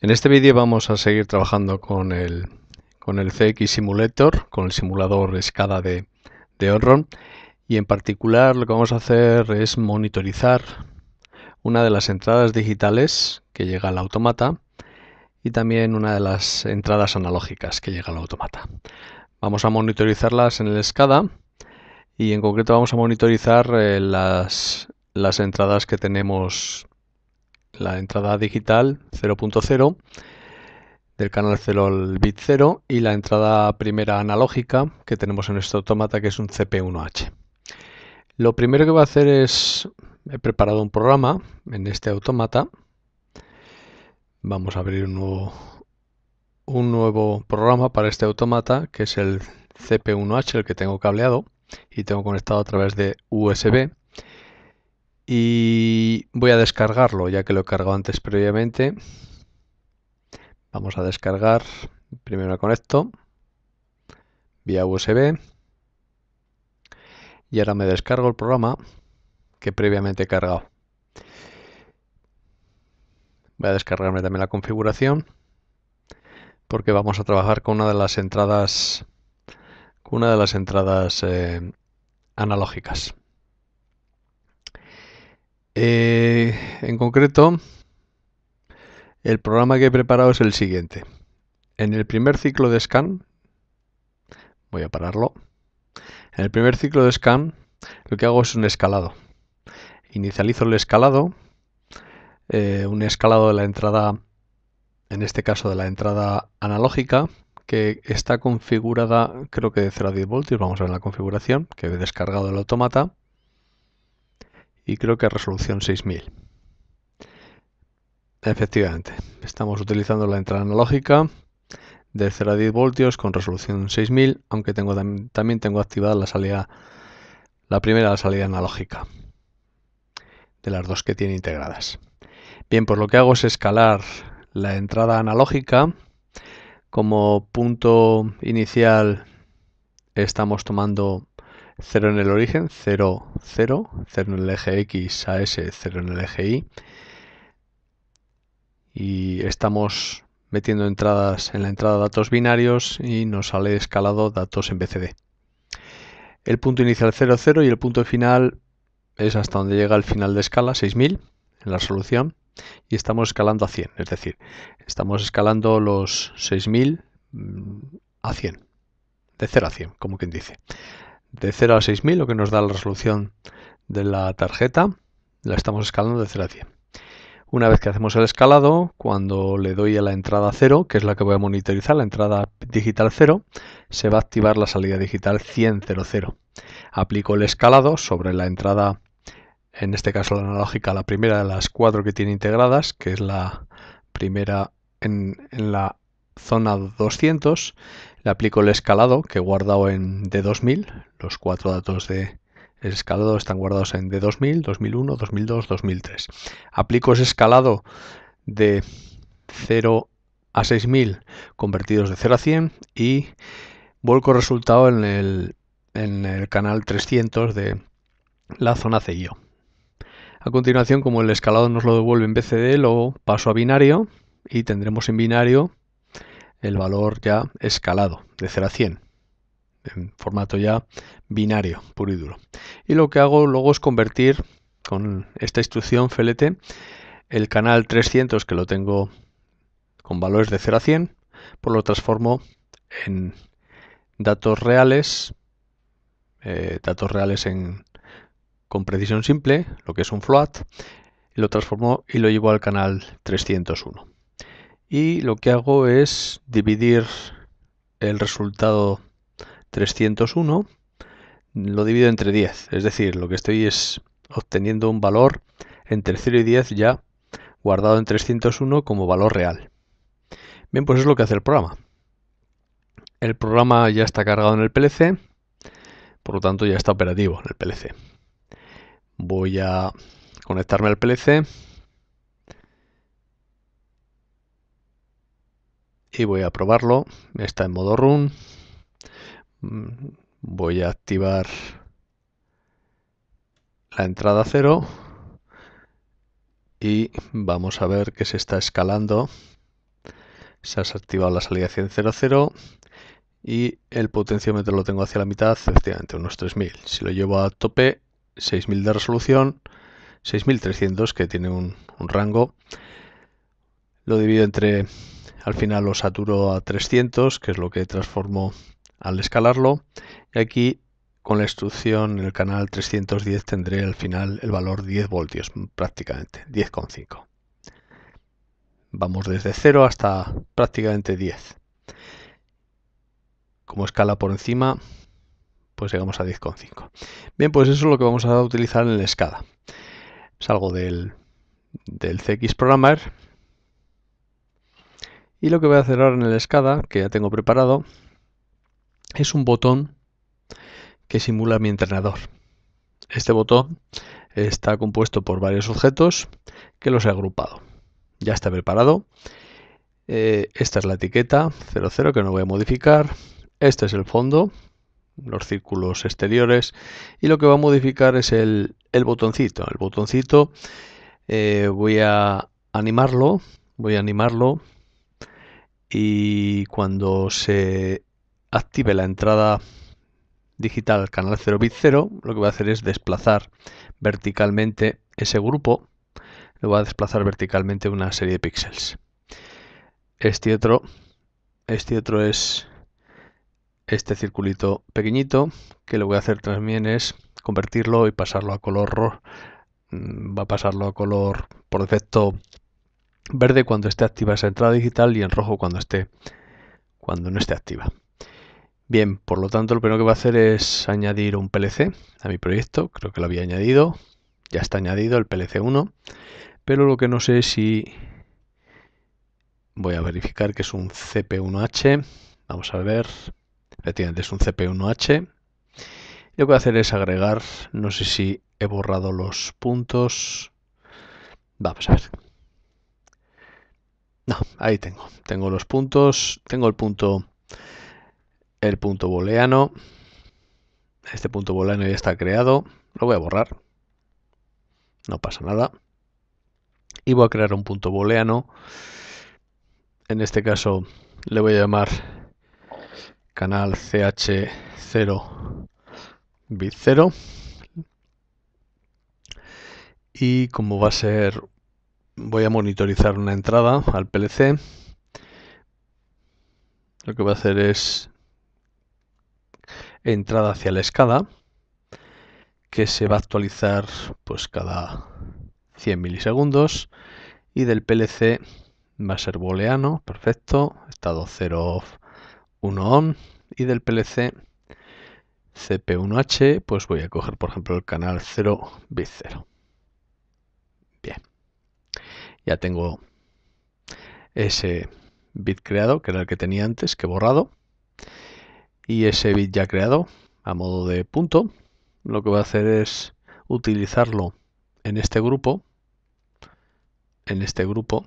En este vídeo vamos a seguir trabajando con el, con el CX Simulator, con el simulador escada de, de y en particular lo que vamos a hacer es monitorizar una de las entradas digitales que llega al automata y también una de las entradas analógicas que llega al automata. Vamos a monitorizarlas en el SCADA y en concreto vamos a monitorizar eh, las, las entradas que tenemos la entrada digital 0.0 del canal 0 bit 0 y la entrada primera analógica que tenemos en este automata que es un CP1H. Lo primero que voy a hacer es, he preparado un programa en este automata. Vamos a abrir un nuevo, un nuevo programa para este automata que es el CP1H, el que tengo cableado y tengo conectado a través de USB y voy a descargarlo ya que lo he cargado antes previamente. Vamos a descargar. Primero conecto vía USB. Y ahora me descargo el programa que previamente he cargado. Voy a descargarme también la configuración porque vamos a trabajar con una de las entradas con una de las entradas eh, analógicas. Eh, en concreto, el programa que he preparado es el siguiente. En el primer ciclo de scan, voy a pararlo. En el primer ciclo de scan, lo que hago es un escalado. Inicializo el escalado, eh, un escalado de la entrada, en este caso de la entrada analógica, que está configurada, creo que de 0 a 10 voltios, vamos a ver la configuración, que he descargado el automata y creo que resolución 6000. Efectivamente, estamos utilizando la entrada analógica de 0 a 10 voltios con resolución 6000, aunque tengo, también tengo activada la salida, la primera salida analógica de las dos que tiene integradas. Bien, pues lo que hago es escalar la entrada analógica. Como punto inicial estamos tomando 0 en el origen, 0, 0, 0 en el eje X AS, 0 en el eje Y. Y estamos metiendo entradas en la entrada datos binarios y nos sale escalado datos en BCD. El punto inicial 0, 0 y el punto final es hasta donde llega el final de escala, 6000 en la solución. Y estamos escalando a 100, es decir, estamos escalando los 6000 mm, a 100, de 0 a 100, como quien dice de 0 a 6000, lo que nos da la resolución de la tarjeta, la estamos escalando de 0 a 100. Una vez que hacemos el escalado, cuando le doy a la entrada 0, que es la que voy a monitorizar, la entrada digital 0, se va a activar la salida digital 10000. Aplico el escalado sobre la entrada, en este caso la analógica, la primera de las cuatro que tiene integradas, que es la primera en, en la zona 200 le aplico el escalado que he guardado en D2000. Los cuatro datos de escalado están guardados en D2000, 2001, 2002, 2003. Aplico ese escalado de 0 a 6000 convertidos de 0 a 100 y vuelco el resultado en el, en el canal 300 de la zona CIO. A continuación, como el escalado nos lo devuelve en BCD, lo paso a binario y tendremos en binario el valor ya escalado de 0 a 100 en formato ya binario puro y duro y lo que hago luego es convertir con esta instrucción felete el canal 300 que lo tengo con valores de 0 a 100 pues lo transformo en datos reales eh, datos reales en con precisión simple lo que es un float lo transformo y lo llevo al canal 301 y lo que hago es dividir el resultado 301, lo divido entre 10, es decir, lo que estoy es obteniendo un valor entre 0 y 10 ya guardado en 301 como valor real. Bien, pues es lo que hace el programa. El programa ya está cargado en el PLC, por lo tanto ya está operativo en el PLC. Voy a conectarme al PLC y voy a probarlo. Está en modo run. Mm, voy a activar la entrada cero y vamos a ver que se está escalando. Se ha activado la salida 0 y el potenciómetro lo tengo hacia la mitad, efectivamente unos 3000. Si lo llevo a tope, 6000 de resolución, 6300 que tiene un rango. Lo divido entre al final lo saturo a 300, que es lo que transformo al escalarlo. Y aquí con la instrucción en el canal 310 tendré al final el valor 10 voltios prácticamente, 10,5. Vamos desde 0 hasta prácticamente 10. Como escala por encima, pues llegamos a 10,5. Bien, pues eso es lo que vamos a utilizar en la escala. Salgo del, del CX Programmer y lo que voy a hacer ahora en el SCADA, que ya tengo preparado, es un botón que simula mi entrenador. Este botón está compuesto por varios objetos que los he agrupado. Ya está preparado. Eh, esta es la etiqueta 00 que no voy a modificar. Este es el fondo, los círculos exteriores. Y lo que va a modificar es el, botoncito. El botoncito eh, voy a animarlo. Voy a animarlo y cuando se active la entrada digital canal 0 bit 0 lo que voy a hacer es desplazar verticalmente ese grupo lo voy a desplazar verticalmente una serie de píxeles este otro este otro es este circulito pequeñito que lo voy a hacer también es convertirlo y pasarlo a color mm, va a pasarlo a color por defecto verde cuando esté activa esa entrada digital y en rojo cuando esté cuando no esté activa. Bien, por lo tanto lo primero que voy a hacer es añadir un PLC a mi proyecto, creo que lo había añadido, ya está añadido el PLC1, pero lo que no sé si voy a verificar que es un CP1H, vamos a ver, efectivamente es un CP1H, lo que voy a hacer es agregar, no sé si he borrado los puntos, vamos a ver, no, ahí tengo. Tengo los puntos. Tengo el punto. El punto booleano. Este punto booleano ya está creado. Lo voy a borrar. No pasa nada. Y voy a crear un punto booleano. En este caso le voy a llamar canal CH0 bit 0. Y como va a ser voy a monitorizar una entrada al PLC. Lo que voy a hacer es entrada hacia la escada que se va a actualizar pues cada 100 milisegundos y del PLC va a ser booleano, perfecto, estado 0 off, 1 on y del PLC CP1H pues voy a coger por ejemplo el canal 0 bit 0. Ya tengo ese bit creado, que era el que tenía antes, que he borrado. Y ese bit ya creado, a modo de punto, lo que voy a hacer es utilizarlo en este grupo, en este grupo,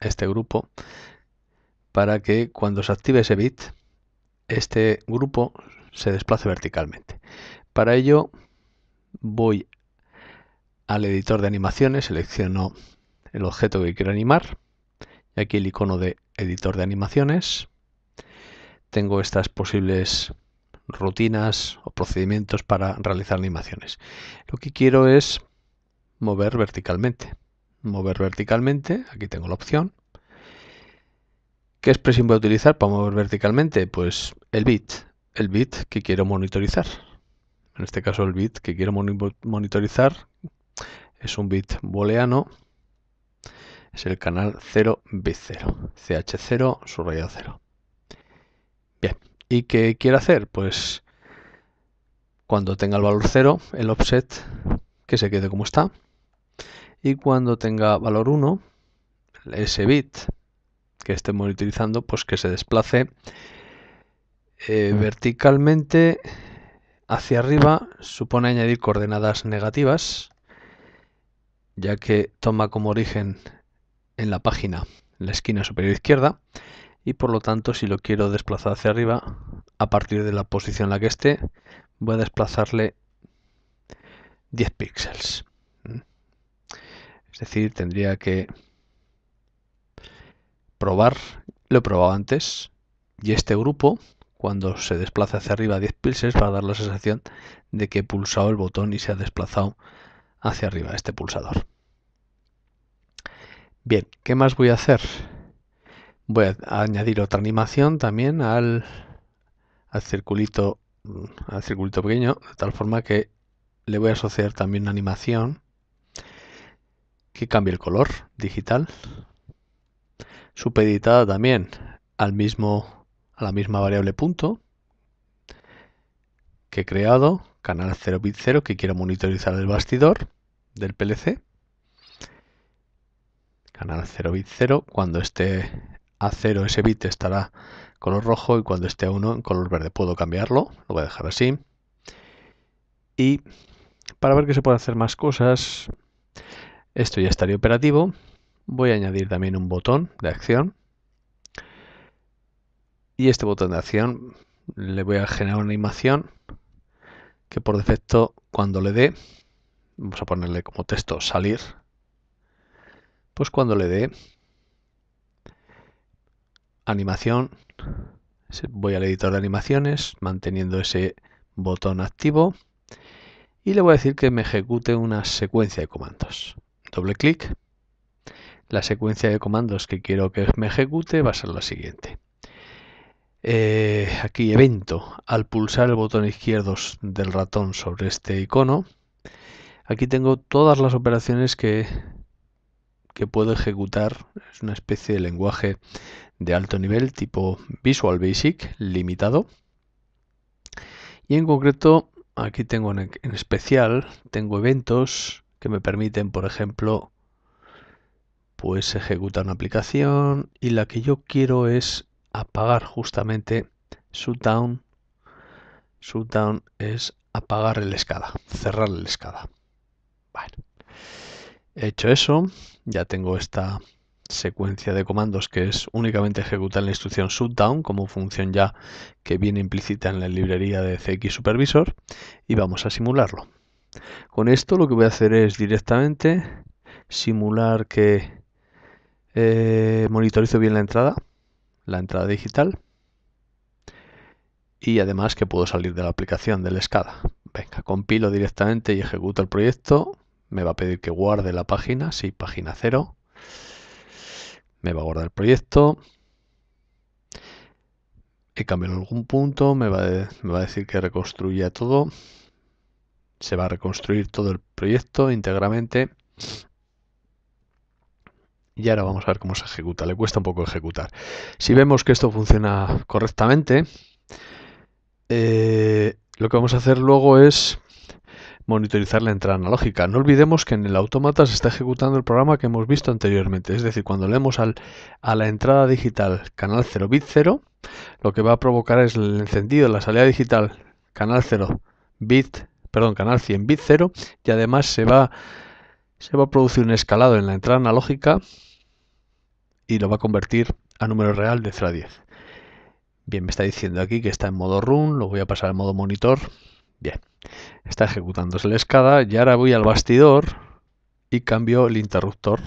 este grupo, para que cuando se active ese bit, este grupo se desplace verticalmente. Para ello voy al editor de animaciones, selecciono el objeto que quiero animar, y aquí el icono de editor de animaciones. Tengo estas posibles rutinas o procedimientos para realizar animaciones. Lo que quiero es mover verticalmente. Mover verticalmente, aquí tengo la opción. ¿Qué expresión voy a utilizar para mover verticalmente? Pues el bit, el bit que quiero monitorizar. En este caso el bit que quiero monitorizar es un bit booleano, es el canal 0 bit 0, ch0 subrayado 0. Bien, ¿y qué quiere hacer? Pues cuando tenga el valor 0, el offset que se quede como está, y cuando tenga valor 1, ese bit que estemos utilizando, pues que se desplace eh, mm. verticalmente hacia arriba supone añadir coordenadas negativas ya que toma como origen en la página la esquina superior izquierda y por lo tanto si lo quiero desplazar hacia arriba a partir de la posición en la que esté voy a desplazarle 10 píxeles es decir tendría que probar lo he probado antes y este grupo cuando se desplaza hacia arriba 10 píxeles va a dar la sensación de que he pulsado el botón y se ha desplazado hacia arriba este pulsador. Bien, ¿qué más voy a hacer? Voy a añadir otra animación también al, al circulito mm, al circulito pequeño, de tal forma que le voy a asociar también una animación que cambie el color digital, supeditada también al mismo, a la misma variable punto que he creado, canal 0 bit 0 que quiero monitorizar el bastidor del PLC. Canal 0 bit 0 cuando esté a 0 ese bit estará color rojo y cuando esté a 1 en color verde. Puedo cambiarlo, lo voy a dejar así. Y para ver que se puede hacer más cosas, esto ya estaría operativo. Voy a añadir también un botón de acción. Y este botón de acción le voy a generar una animación que por defecto cuando le dé, vamos a ponerle como texto salir, pues cuando le dé animación, voy al editor de animaciones manteniendo ese botón activo y le voy a decir que me ejecute una secuencia de comandos. Doble clic. La secuencia de comandos que quiero que me ejecute va a ser la siguiente. Eh, aquí evento, al pulsar el botón izquierdo del ratón sobre este icono, aquí tengo todas las operaciones que, que puedo ejecutar. Es una especie de lenguaje de alto nivel tipo Visual Basic limitado. Y en concreto, aquí tengo en, en especial, tengo eventos que me permiten, por ejemplo, pues ejecutar una aplicación y la que yo quiero es apagar justamente shutdown. Shutdown es apagar el escala, cerrar el escala. hecho eso, ya tengo esta secuencia de comandos que es únicamente ejecutar la instrucción shutdown como función ya que viene implícita en la librería de CX Supervisor y vamos a simularlo. Con esto lo que voy a hacer es directamente simular que eh, monitorizo bien la entrada la entrada digital y además que puedo salir de la aplicación del SCADA. Venga, compilo directamente y ejecuto el proyecto. Me va a pedir que guarde la página, sí, página 0. Me va a guardar el proyecto. He cambiado algún punto, me va, me va a decir que reconstruya todo. Se va a reconstruir todo el proyecto íntegramente y ahora vamos a ver cómo se ejecuta. Le cuesta un poco ejecutar. Si vemos que esto funciona correctamente, eh, lo que vamos a hacer luego es monitorizar la entrada analógica. No olvidemos que en el autómata se está ejecutando el programa que hemos visto anteriormente, es decir, cuando leemos a la entrada digital canal 0 bit 0, lo que va a provocar es el encendido de la salida digital canal 0 bit, perdón, canal 100 bit 0 y además se va se va a producir un escalado en la entrada analógica y lo va a convertir a número real de 0 a 10. Bien, me está diciendo aquí que está en modo run, lo voy a pasar al modo monitor. Bien, está ejecutándose la escada y ahora voy al bastidor y cambio el interruptor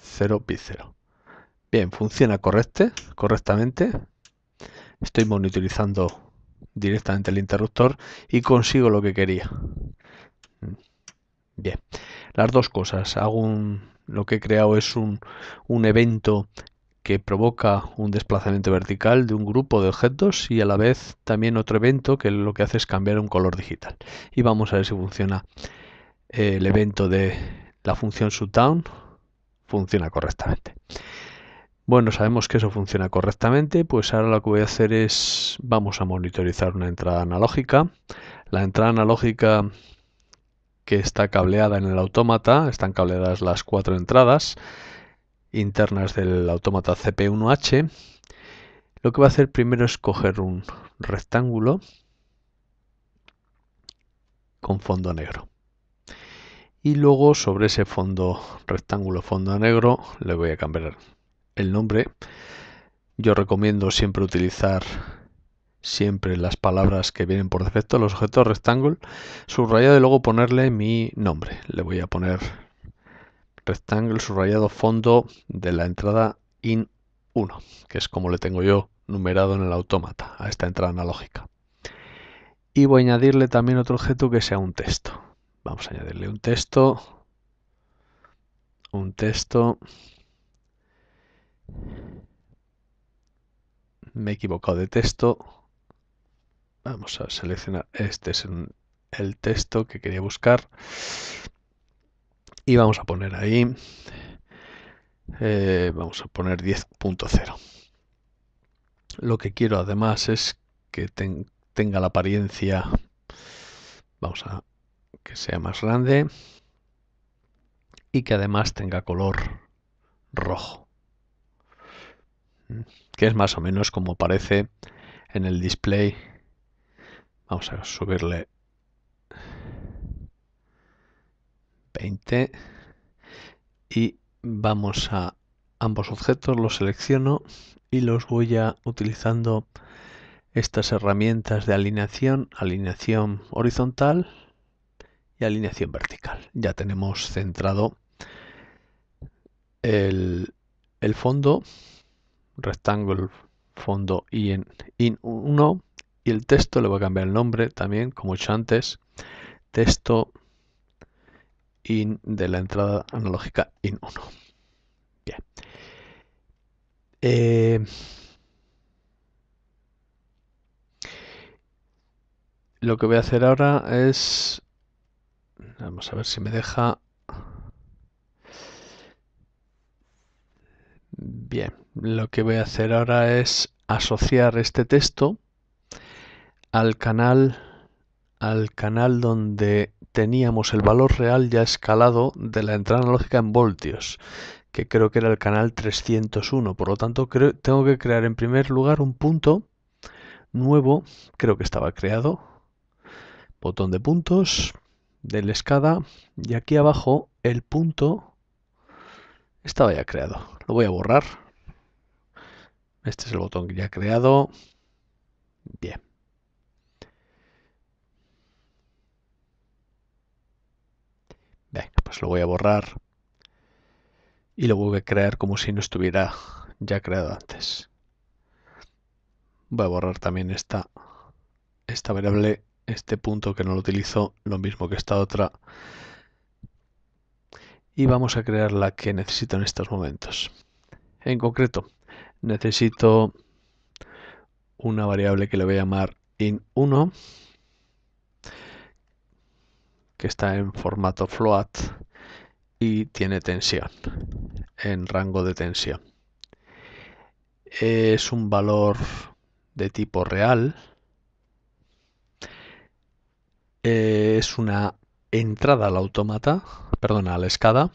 0 bit 0. Bien, funciona correctamente. Estoy monitorizando directamente el interruptor y consigo lo que quería. Bien, las dos cosas. Hago un, lo que he creado es un, evento que provoca un desplazamiento vertical de un grupo de objetos y a la vez también otro evento que lo que hace es cambiar un color digital. Y vamos a ver si funciona el evento de la función shutdown funciona correctamente. Bueno, sabemos que eso funciona correctamente, pues ahora lo que voy a hacer es, vamos a monitorizar una entrada analógica. La entrada analógica que está cableada en el autómata, están cableadas las cuatro entradas internas del autómata CP1H. Lo que va a hacer primero es coger un rectángulo con fondo negro. Y luego sobre ese fondo rectángulo, fondo negro, le voy a cambiar el nombre. Yo recomiendo siempre utilizar siempre las palabras que vienen por defecto, los objetos rectángulo, subrayado y luego ponerle mi nombre. Le voy a poner rectángulo, subrayado fondo de la entrada in 1, que es como le tengo yo numerado en el autómata a esta entrada analógica. Y voy a añadirle también otro objeto que sea un texto. Vamos a añadirle un texto, un texto me he equivocado de texto. Vamos a seleccionar, este es el texto que quería buscar. Y vamos a poner ahí, eh, vamos a poner 10.0. Lo que quiero además es que tenga la apariencia, vamos a que sea más grande y que además tenga color rojo, mm, que es más o menos como aparece en el display Vamos a subirle 20 y vamos a ambos objetos, los selecciono y los voy a utilizando estas herramientas de alineación, alineación horizontal y alineación vertical. Ya tenemos centrado el, fondo, rectángulo, fondo y en in 1 y el texto le voy a cambiar el nombre también, como he hecho antes, texto in de la entrada analógica in 1. Bien. Eh, lo que voy a hacer ahora es, vamos a ver si me deja... Bien, lo que voy a hacer ahora es asociar este texto al canal al canal donde teníamos el valor real ya escalado de la entrada analógica en voltios, que creo que era el canal 301. Por lo tanto, creo, tengo que crear en primer lugar un punto nuevo, creo que estaba creado, botón de puntos, la escada, y aquí abajo el punto estaba ya creado. Lo voy a borrar. Este es el botón que ya creado. Bien. Venga, pues lo voy a borrar y lo voy a crear como si no estuviera ya creado antes. Voy a borrar también esta, esta variable, este punto que no lo utilizo, lo mismo que esta otra. Y vamos a crear la que necesito en estos momentos. En concreto, necesito una variable que le voy a llamar in1 que está en formato float y tiene tensión, en rango de tensión. Es un valor de tipo real. Es una entrada al automata, perdona, a la escada.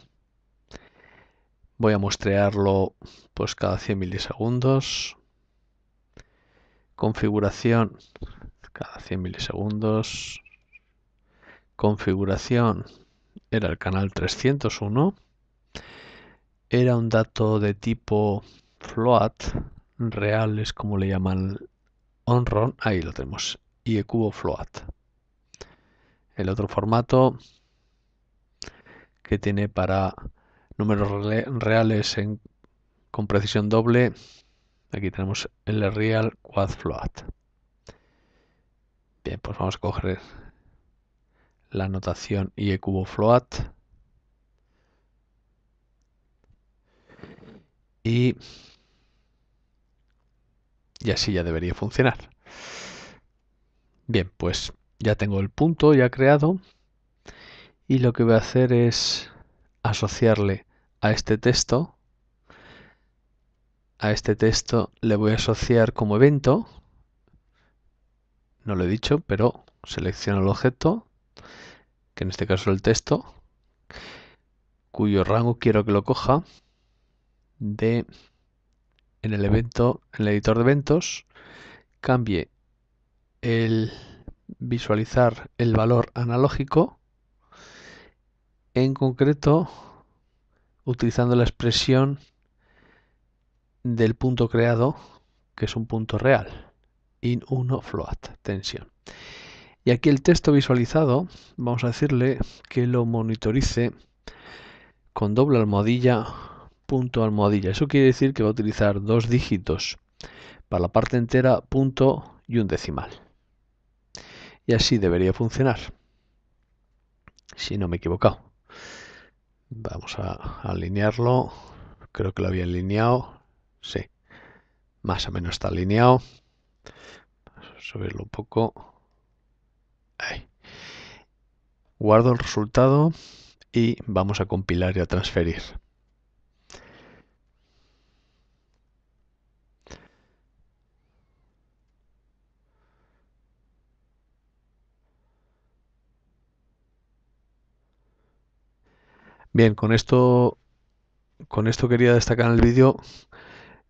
Voy a mostrarlo pues cada 100 milisegundos. Configuración cada 100 milisegundos configuración era el canal 301, era un dato de tipo float, real es como le llaman onron, ahí lo tenemos, y float. El otro formato que tiene para números reales con precisión doble, aquí tenemos el real quad float. Bien, pues vamos a coger la notación IE cubo float y, y así ya debería funcionar. Bien, pues ya tengo el punto ya creado y lo que voy a hacer es asociarle a este texto. A este texto le voy a asociar como evento. No lo he dicho, pero selecciono el objeto, que en este caso el texto, cuyo rango quiero que lo coja de en el evento, en el editor de eventos, cambie el visualizar el valor analógico, en concreto utilizando la expresión del punto creado, que es un punto real, in 1 float, tensión. Y aquí el texto visualizado, vamos a decirle que lo monitorice con doble almohadilla, punto almohadilla. Eso quiere decir que va a utilizar dos dígitos para la parte entera, punto y un decimal. Y así debería funcionar. Si no me he equivocado. Vamos a alinearlo. Creo que lo había alineado. Sí. Más o menos está alineado. Vamos a subirlo un poco. Guardo el resultado y vamos a compilar y a transferir. Bien, con esto, con esto quería destacar en el vídeo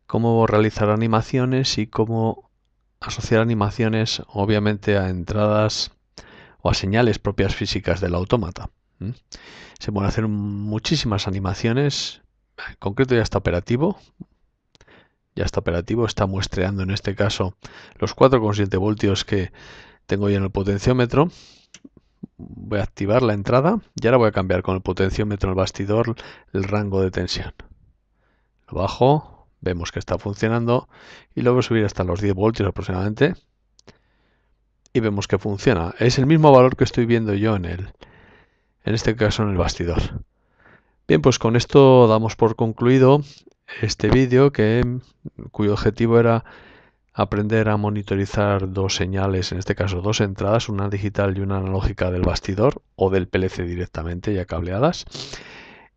cómo realizar animaciones y cómo asociar animaciones, obviamente, a entradas a señales propias físicas del autómata. Se pueden hacer muchísimas animaciones, en concreto ya está operativo, ya está operativo, está muestreando en este caso los 4,7 voltios que tengo ya en el potenciómetro. Voy a activar la entrada y ahora voy a cambiar con el potenciómetro el bastidor el rango de tensión. Lo bajo, vemos que está funcionando y luego subir hasta los 10 voltios aproximadamente y vemos que funciona. Es el mismo valor que estoy viendo yo en el, en este caso en el bastidor. Bien, pues con esto damos por concluido este vídeo que cuyo objetivo era aprender a monitorizar dos señales, en este caso dos entradas, una digital y una analógica del bastidor o del PLC directamente ya cableadas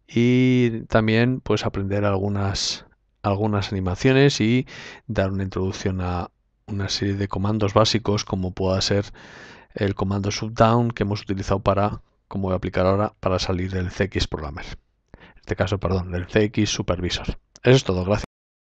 y también pues aprender algunas algunas animaciones y dar una introducción a, una serie de comandos básicos como pueda ser el comando subdown que hemos utilizado para, como voy a aplicar ahora, para salir del CX Programmer. En este caso, perdón, del CX Supervisor. Eso es todo, gracias.